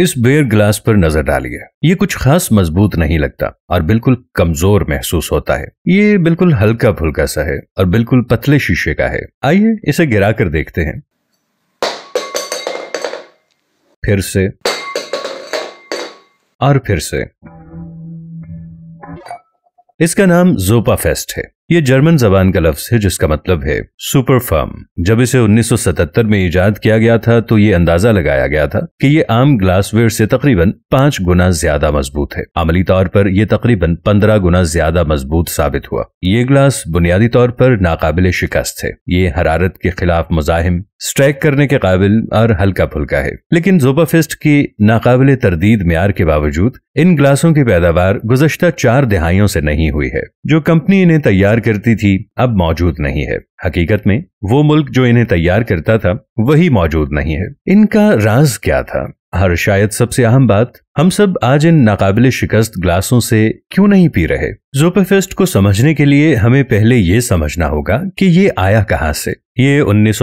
इस bear glass पर नजर डालिए ये कुछ खास मजबूत नहीं लगता और बिल्कुल कमजोर महसूस होता है ये बिल्कुल हल्का फुल्का सा है और बिल्कुल पतले शीशे का है आइए इसे गिरा कर देखते हैं फिर से और फिर से इसका नाम जोपा फेस्ट है ये जर्मन जबान का लफ्ज है जिसका मतलब है सुपर फर्म जब इसे 1977 में इजाद किया गया था तो ये अंदाजा लगाया गया था कि ये आम ग्लासवेयर से तकरीबन पांच गुना ज्यादा मजबूत है अमली तौर पर यह तकरीबन पंद्रह गुना ज्यादा मजबूत साबित हुआ ये ग्लास बुनियादी तौर पर नाकाबिल शिकस्त है ये हरारत के खिलाफ मुजाहिम स्ट्राइक करने के काबिल और हल्का फुल्का है लेकिन जोबाफिस्ट की नाकाबिल तरदीद मैार के बावजूद इन ग्लासों की पैदावार गुजशत चार दहाइयों से नहीं हुई है जो कंपनी इन्हें तैयार करती थी अब मौजूद नहीं है हकीकत में वो मुल्क जो इन्हें तैयार करता था वही मौजूद नहीं है इनका राज क्या था हर शायद सबसे अहम बात हम सब आज इन नाकाबिल शिकस्त ग्लासों से क्यों नहीं पी रहे जोपेफेस्ट को समझने के लिए हमें पहले ये समझना होगा कि ये आया कहाँ से ये उन्नीस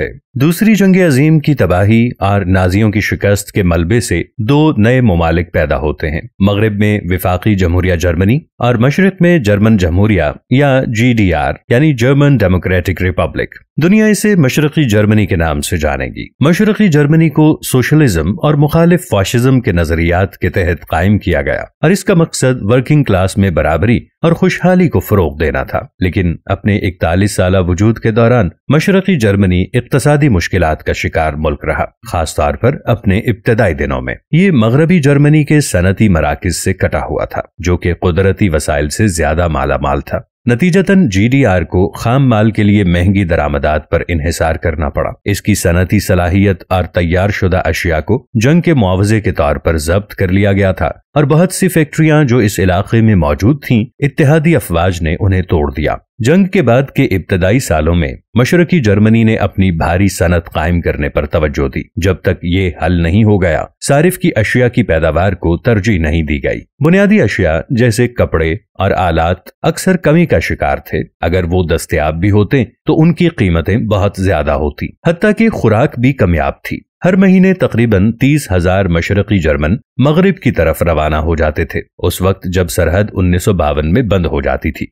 है दूसरी जंग अजीम की तबाही और नाजियों की शिकस्त के मलबे से दो नए ममालिक पैदा होते हैं मगरब में विफाकी जमहूरिया जर्मनी और मशरक में जर्मन जमहूरिया या जी डी आर यानी जर्मन डेमोक्रेटिक रिपब्लिक दुनिया इसे मशरकी जर्मनी के नाम से जानेगी मशरकी जर्मनी को सोशलिज्म और मुखालिफ फाशिज्म के नजरियात के तहत कायम किया गया और इसका मकसद वर्किंग क्लास में बराबरी और खुशहाली को फरोग देना था लेकिन अपने इकतालीस साल वजूद के दौरान मशरकी जर्मनी इकतसादी बुनियादी मुश्किल का शिकार मुल्क रहा खासतौर पर अपने इब्तदाई दिनों में ये मगरबी जर्मनी के सनती मराकज से कटा हुआ था जो कि कुदरती वसाइल से ज्यादा माला माल था नतीजतन जीडीआर को खाम माल के लिए महंगी दरामदात पर इन्हिसार करना पड़ा इसकी सनती सलाहियत और तैयार शुदा अशिया को जंग के मुआवजे के तौर पर जब्त कर लिया गया था और बहुत सी फैक्ट्रियां जो इस इलाके में मौजूद थीं, इत्तेहादी अफवाज ने उन्हें तोड़ दिया जंग के बाद के इब्तदाई सालों में मशरकी जर्मनी ने अपनी भारी सनत कायम करने पर तवज्जो दी जब तक ये हल नहीं हो गया सारिफ की अशिया की पैदावार को तरजीह नहीं दी गई बुनियादी अशिया जैसे कपड़े और आलात अक्सर कमी का शिकार थे अगर वो दस्तियाब भी होते तो उनकी कीमतें बहुत ज्यादा होती हती कि खुराक भी कमयाब थी हर महीने तकरीबन तीस हजार मशरकी जर्मन मगरब की तरफ रवाना हो जाते थे उस वक्त जब सरहद उन्नीस में बंद हो जाती थी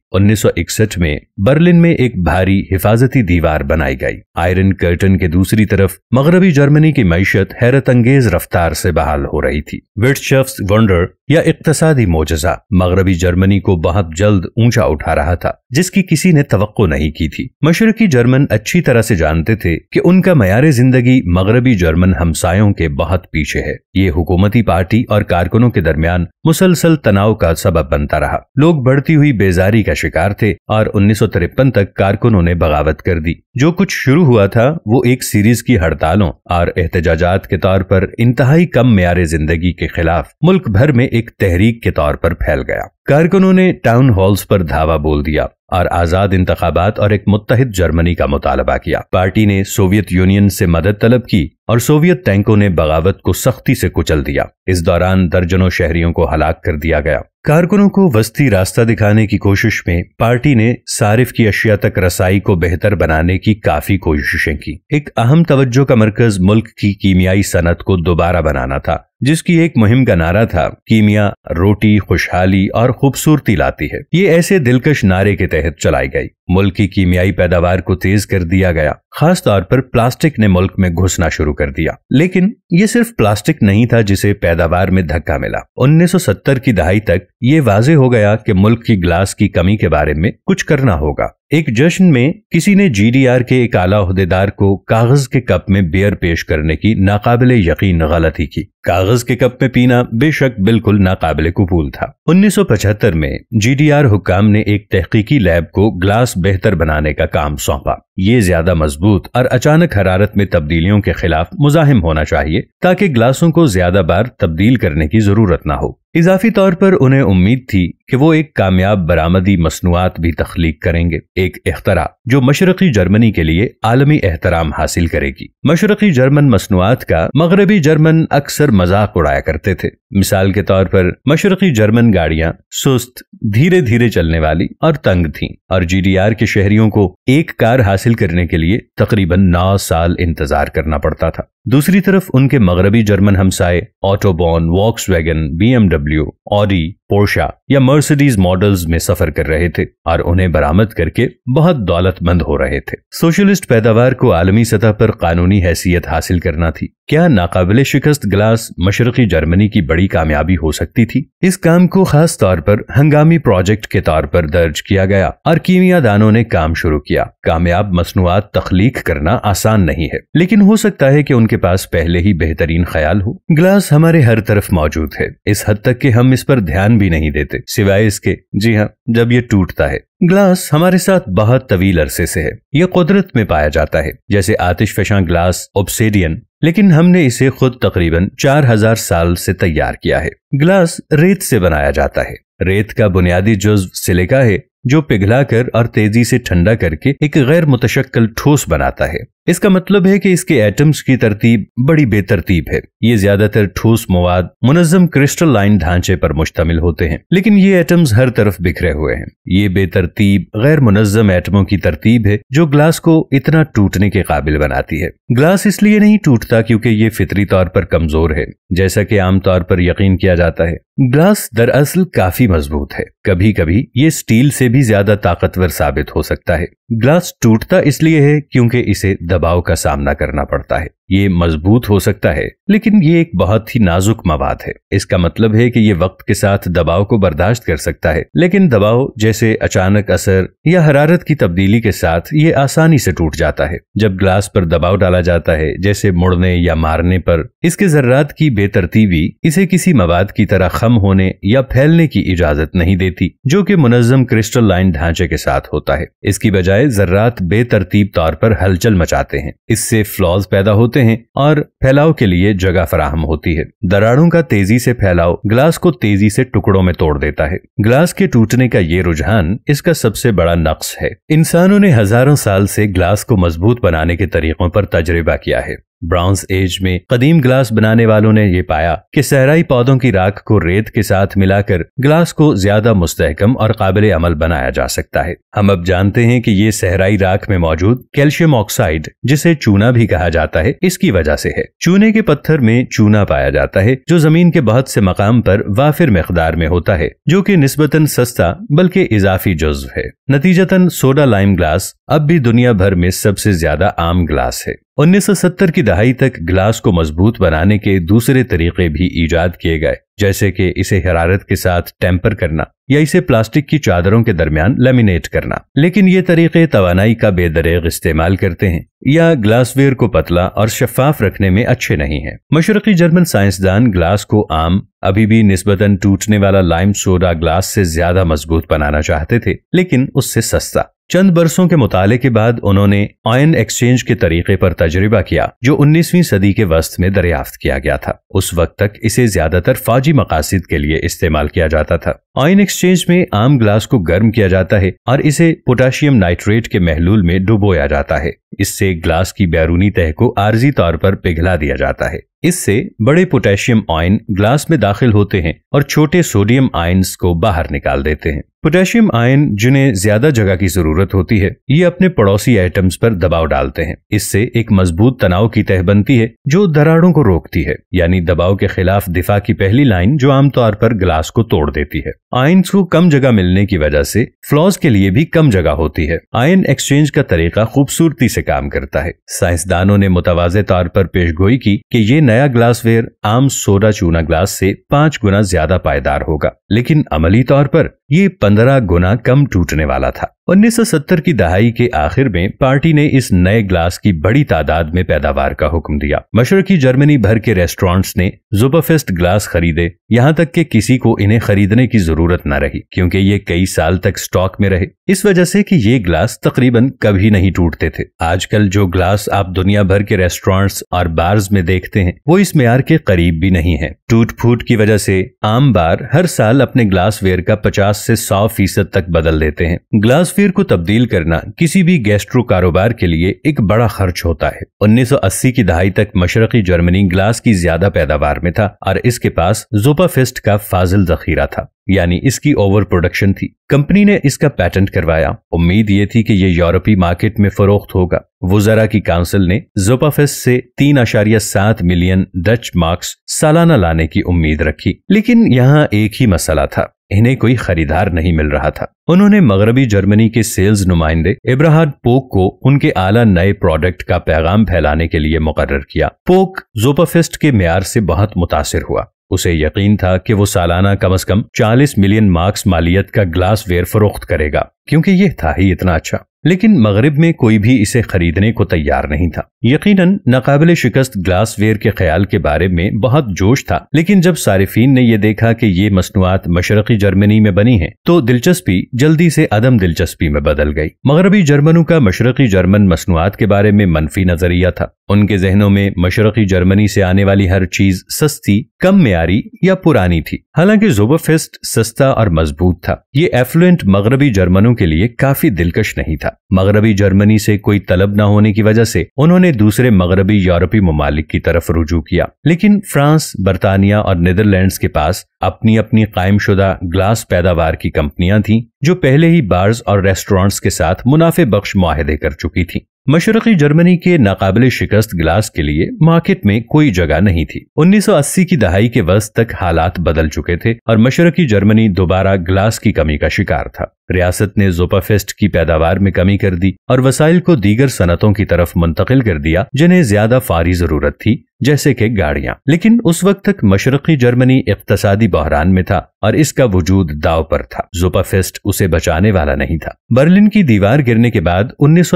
इकसठ में बर्लिन में एक भारी हिफाजती दीवार बनाई गई आयरन कर्टन के दूसरी तरफ मगरबी जर्मनी की मीशत हैरत अंगेज रफ्तार से बहाल हो रही थी विट्शफ्स वंडर या इकतसादी मोजा मगरबी जर्मनी को बहुत जल्द ऊंचा उठा रहा था जिसकी किसी ने तो नहीं की थी मशरकी जर्मन अच्छी तरह से जानते थे कि उनका मयार जिंदगी मगरबी जर्मन जर्मन हमसायों के बहुत पीछे है ये हुकूमती पार्टी और कारकुनों के दरमियान मुसलसल तनाव का सबब बनता रहा लोग बढ़ती हुई बेजारी का शिकार थे और उन्नीस तक कारकुनों ने बगावत कर दी जो कुछ शुरू हुआ था वो एक सीरीज की हड़तालों और एहतजाजात के तौर पर इंतहाई कम मैार जिंदगी के खिलाफ मुल्क भर में एक तहरीक के तौर पर फैल गया कारकुनों ने टाउन हॉल्स पर धावा बोल दिया और आज़ाद इंतबात और एक मुतहद जर्मनी का मुतालबा किया पार्टी ने सोवियत यूनियन से मदद तलब की और सोवियत टैंकों ने बगावत को सख्ती से कुचल दिया इस दौरान दर्जनों शहरियों को हलाक कर दिया गया कारकुनों को वस्ती रास्ता दिखाने की कोशिश में पार्टी ने सारिफ की अशिया तक रसाई को बेहतर बनाने की काफी कोशिशें की एक अहम तवज्जो का मरकज मुल्क की कीमियाई सनत को दोबारा बनाना था जिसकी एक मुहिम का नारा था कीमिया रोटी खुशहाली और खूबसूरती लाती है ये ऐसे दिलकश नारे के तहत चलाई गई मुल्क की कीमियाई पैदावार को तेज कर दिया गया खास तौर पर प्लास्टिक ने मुल्क में घुसना शुरू कर दिया लेकिन ये सिर्फ प्लास्टिक नहीं था जिसे पैदावार में धक्का मिला 1970 की दहाई तक ये वाजे हो गया कि मुल्क की ग्लास की कमी के बारे में कुछ करना होगा एक जश्न में किसी ने जीडीआर के एक आला अहदेदार को कागज के कप में बियर पेश करने की नाकाबिल यकीन गलती की कागज के कप में पीना बेशक बिल्कुल नाकाबिल कबूल था 1975 में जीडीआर हुकाम ने एक तहकीकी लैब को ग्लास बेहतर बनाने का काम सौंपा ये ज्यादा मजबूत और अचानक हरारत में तब्दीलियों के खिलाफ मुजाहिम होना चाहिए ताकि ग्लासों को ज्यादा बार तब्दील करने की जरूरत न हो इजाफी तौर पर उन्हें उम्मीद थी कि वो एक कामयाब बरामदी मसनूआत भी तख्लीक करेंगे एक अख्तरा जो मशरकी जर्मनी के लिए आलमी एहतराम हासिल करेगी मशरकी जर्मन मसनूआत का मगरबी जर्मन अक्सर मजाक उड़ाया करते थे मिसाल के तौर पर मशरकी जर्मन गाड़ियां सुस्त धीरे धीरे चलने वाली और तंग थीं और जीडीआर के शहरियों को एक कार हासिल करने के लिए तकरीबन नौ साल इंतजार करना पड़ता था दूसरी तरफ उनके मगरबी जर्मन हमसाए autobahn Volkswagen BMW Audi Porsche या मर्सिडीज मॉडल्स में सफर कर रहे थे और उन्हें बरामद करके बहुत दौलतमंद हो रहे थे सोशलिस्ट पैदावार को आलमी सतह पर कानूनी हैसियत हासिल करना थी क्या नाकबिल शिकस्त ग्लास मशरकी जर्मनी की बड़ी कामयाबी हो सकती थी इस काम को खास तौर पर हंगामी प्रोजेक्ट के तौर पर दर्ज किया गया और कीमिया दानों ने काम शुरू किया कामयाब मसनूआत तख्लीक करना आसान नहीं है लेकिन हो सकता है कि उनके पास पहले ही बेहतरीन ख्याल हो ग्लास हमारे हर तरफ मौजूद है इस हद तक कि हम इस पर ध्यान भी नहीं देते सिवाय इसके जी हाँ जब ये टूटता है ग्लास हमारे साथ बहुत तवील अरसे से है यह कुदरत में पाया जाता है जैसे आतिशफशां ग्लास ओबसेडियन लेकिन हमने इसे खुद तकरीबन 4000 साल से तैयार किया है ग्लास रेत से बनाया जाता है रेत का बुनियादी जुज्व सिलिका है जो पिघलाकर और तेजी से ठंडा करके एक गैर मुतशक्ल ठोस बनाता है इसका मतलब है कि इसके एटम्स की तरतीब बड़ी बेतरतीब है ये ज्यादातर ठोस मवाद मुनजम क्रिस्टल लाइन ढांचे पर मुश्तमिल होते हैं लेकिन ये एटम्स हर तरफ बिखरे हुए हैं ये बेतरतीब गैर मुनजम एटमों की तरतीब है जो ग्लास को इतना टूटने के काबिल बनाती है ग्लास इसलिए नहीं टूटता क्योंकि ये फितरी तौर पर कमजोर है जैसा कि आमतौर पर यकीन किया जाता है ग्लास दरअसल काफी मजबूत है कभी कभी ये स्टील से भी ज्यादा ताकतवर साबित हो सकता है ग्लास टूटता इसलिए है क्योंकि इसे दबाव का सामना करना पड़ता है ये मजबूत हो सकता है लेकिन ये एक बहुत ही नाजुक मवाद है इसका मतलब है कि ये वक्त के साथ दबाव को बर्दाश्त कर सकता है लेकिन दबाव जैसे अचानक असर या हरारत की तब्दीली के साथ ये आसानी से टूट जाता है जब ग्लास पर दबाव डाला जाता है जैसे मुड़ने या मारने पर इसके जर्रात की बेतरतीबी इसे किसी मवाद की तरह खम होने या फैलने की इजाजत नहीं देती जो कि मुनजम क्रिस्टल लाइन ढांचे के साथ होता है इसकी बजाय जर्रात बेतरतीब तौर पर हलचल मचाते हैं इससे फ्लॉज पैदा होते होते हैं और फैलाव के लिए जगह फराहम होती है दरारों का तेजी से फैलाव ग्लास को तेजी से टुकड़ों में तोड़ देता है ग्लास के टूटने का ये रुझान इसका सबसे बड़ा नक्श है इंसानों ने हजारों साल से ग्लास को मजबूत बनाने के तरीकों पर तजर्बा किया है ब्राउन्स एज में कदीम ग्लास बनाने वालों ने ये पाया कि सहराई पौधों की राख को रेत के साथ मिलाकर ग्लास को ज्यादा मुस्तहकम और काबिल अमल बनाया जा सकता है हम अब जानते हैं कि ये सहराई राख में मौजूद कैल्शियम ऑक्साइड जिसे चूना भी कहा जाता है इसकी वजह से है चूने के पत्थर में चूना पाया जाता है जो जमीन के बहुत से मकाम पर वाफिर मकदार में होता है जो की नस्बता सस्ता बल्कि इजाफी जुज्व है नतीजतन सोडा लाइम ग्लास अब भी दुनिया भर में सबसे ज्यादा आम ग्लास है 1970 की दहाई तक ग्लास को मजबूत बनाने के दूसरे तरीके भी ईजाद किए गए जैसे कि इसे हरारत के साथ टेम्पर करना या इसे प्लास्टिक की चादरों के दरमियान लेमिनेट करना लेकिन ये तरीके तवानाई का बेदरेग इस्तेमाल करते हैं या ग्लासवेयर को पतला और शफाफ रखने में अच्छे नहीं है मशरकी जर्मन साइंसदान ग्लास को आम अभी भी निस्बतन टूटने वाला लाइम सोडा ग्लास से ज्यादा मजबूत बनाना चाहते थे लेकिन उससे सस्ता चंद बरसों के मुताले के बाद उन्होंने आयन एक्सचेंज के तरीके पर तजुर्बा किया जो 19वीं सदी के वस्त में दरियाफ्त किया गया था उस वक्त तक इसे ज्यादातर फौजी मकासद के लिए इस्तेमाल किया जाता था आयन एक्सचेंज में आम ग्लास को गर्म किया जाता है और इसे पोटाशियम नाइट्रेट के महलूल में डुबोया जाता है इससे ग्लास की बैरूनी तह को आर्जी तौर पर पिघला दिया जाता है इससे बड़े पोटेशियम आयन ग्लास में दाखिल होते हैं और छोटे सोडियम आयन्स को बाहर निकाल देते हैं पोटेशियम आयन जिन्हें ज्यादा जगह की जरूरत होती है ये अपने पड़ोसी आइटम्स पर दबाव डालते हैं इससे एक मजबूत तनाव की तह बनती है जो दरारों को रोकती है यानी दबाव के खिलाफ दिफा की पहली लाइन जो आमतौर पर ग्लास को तोड़ देती है आयंस को कम जगह मिलने की वजह से फ्लॉज के लिए भी कम जगह होती है आयन एक्सचेंज का तरीका खूबसूरती से काम करता है साइंसदानों ने मुतवाजे तौर पर पेश गोई की कि ये नया ग्लासवेयर आम सोडा चूना ग्लास से पाँच गुना ज्यादा पायदार होगा लेकिन अमली तौर पर ये पंद्रह गुना कम टूटने वाला था 1970 की दहाई के आखिर में पार्टी ने इस नए ग्लास की बड़ी तादाद में पैदावार का हुक्म दिया मशरकी जर्मनी भर के रेस्टोरेंट्स ने जुबरफेस्ट ग्लास खरीदे यहाँ तक कि किसी को इन्हें खरीदने की जरूरत न रही क्योंकि ये कई साल तक स्टॉक में रहे इस वजह से कि ये ग्लास तकरीबन कभी नहीं टूटते थे आजकल जो ग्लास आप दुनिया भर के रेस्टोरेंट्स और बार्स में देखते हैं वो इस मैार के करीब भी नहीं है टूट फूट की वजह से आम बार हर साल अपने ग्लास वेयर का पचास से सौ फीसद तक बदल देते हैं ग्लास इंटरफेयर को तब्दील करना किसी भी गैस्ट्रो कारोबार के लिए एक बड़ा खर्च होता है 1980 की दहाई तक मशरकी जर्मनी ग्लास की ज्यादा पैदावार में था और इसके पास जोपाफेस्ट का फाजिल जखीरा था यानी इसकी ओवर प्रोडक्शन थी कंपनी ने इसका पेटेंट करवाया उम्मीद ये थी कि ये यूरोपीय मार्केट में फरोख्त होगा वुजरा की काउंसिल ने जोपाफेस से तीन अशारिया सात मिलियन डच मार्क्स सालाना लाने की उम्मीद रखी लेकिन यहाँ एक ही मसला था इन्हें कोई खरीदार नहीं मिल रहा था उन्होंने मगरबी जर्मनी के सेल्स नुमाइंदे इब्राहड पोक को उनके आला नए प्रोडक्ट का पैगाम फैलाने के लिए मुकर्र किया पोक जोपाफिस्ट के मैार से बहुत मुतासर हुआ उसे यकीन था कि वो सालाना कम अज कम 40 मिलियन मार्क्स मालियत का ग्लास वेयर फरोख्त करेगा क्योंकि यह था ही इतना अच्छा लेकिन मगरब में कोई भी इसे खरीदने को तैयार नहीं था यकीनन नाकबिल शिकस्त ग्लासवेयर के ख्याल के बारे में बहुत जोश था लेकिन जब सारिफीन ने यह देखा कि ये मसनूआत मशरकी जर्मनी में बनी है तो दिलचस्पी जल्दी से अदम दिलचस्पी में बदल गई मगरबी जर्मनों का मशरकी जर्मन मसनूआत के बारे में मनफी नजरिया था उनके जहनों में मशरकी जर्मनी से आने वाली हर चीज सस्ती कम म्यारी या पुरानी थी हालांकि जोबोफेस्ट सस्ता और मजबूत था ये एफ्लुएंट मगरबी जर्मनों के लिए काफी दिलकश नहीं था था मगरबी जर्मनी से कोई तलब न होने की वजह से उन्होंने दूसरे मगरबी यूरोपीय ममालिक की तरफ रुजू किया लेकिन फ्रांस बरतानिया और नीदरलैंड के पास अपनी अपनी कायम शुदा ग्लास पैदावार की कंपनियां थीं जो पहले ही बार्स और रेस्टोरेंट्स के साथ मुनाफे बख्श माहे कर चुकी थीं मशरकी जर्मनी के नाकाबिल शिकस्त ग्लास के लिए मार्केट में कोई जगह नहीं थी 1980 की दहाई के वस्त तक हालात बदल चुके थे और मशरकी जर्मनी दोबारा ग्लास की कमी का शिकार था रियासत ने जोपाफेस्ट की पैदावार में कमी कर दी और वसाइल को दीगर सनतों की तरफ मुंतकिल कर दिया जिन्हें ज्यादा फारी जरूरत थी जैसे कि गाड़ियां लेकिन उस वक्त तक मशरकी जर्मनी इकतसादी बहरान में था और इसका वजूद दाव पर था जुपाफेस्ट उसे बचाने वाला नहीं था बर्लिन की दीवार गिरने के बाद उन्नीस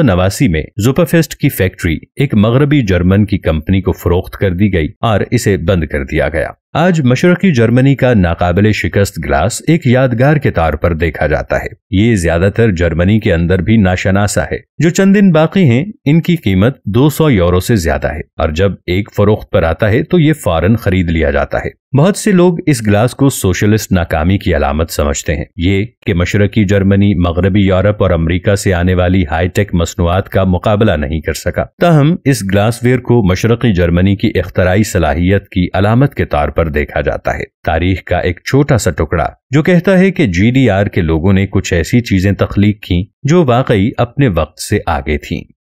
में जुपाफेस्ट की फैक्ट्री एक मगरबी जर्मन की कंपनी को फरोख्त कर दी गई और इसे बंद कर दिया गया आज मशरकी जर्मनी का नाकाबिल शिकस्त ग्लास एक यादगार के तौर पर देखा जाता है ये ज्यादातर जर्मनी के अंदर भी नाशनासा है जो चंद दिन बाकी हैं इनकी कीमत 200 यूरो से ज्यादा है और जब एक फरोख्त पर आता है तो ये फौरन खरीद लिया जाता है बहुत से लोग इस ग्लास को सोशलिस्ट नाकामी की अलामत समझते हैं ये कि मशरकी जर्मनी मगरबी यूरोप और अमेरिका से आने वाली हाईटेक मसनूआत का मुकाबला नहीं कर सका तहम इस ग्लासवेयर को मशरकी जर्मनी की अख्तराई सलाहियत की अलामत के तौर पर देखा जाता है तारीख का एक छोटा सा टुकड़ा जो कहता है कि जी के लोगों ने कुछ ऐसी चीजें तख्लीक की जो वाकई अपने वक्त से आगे थीं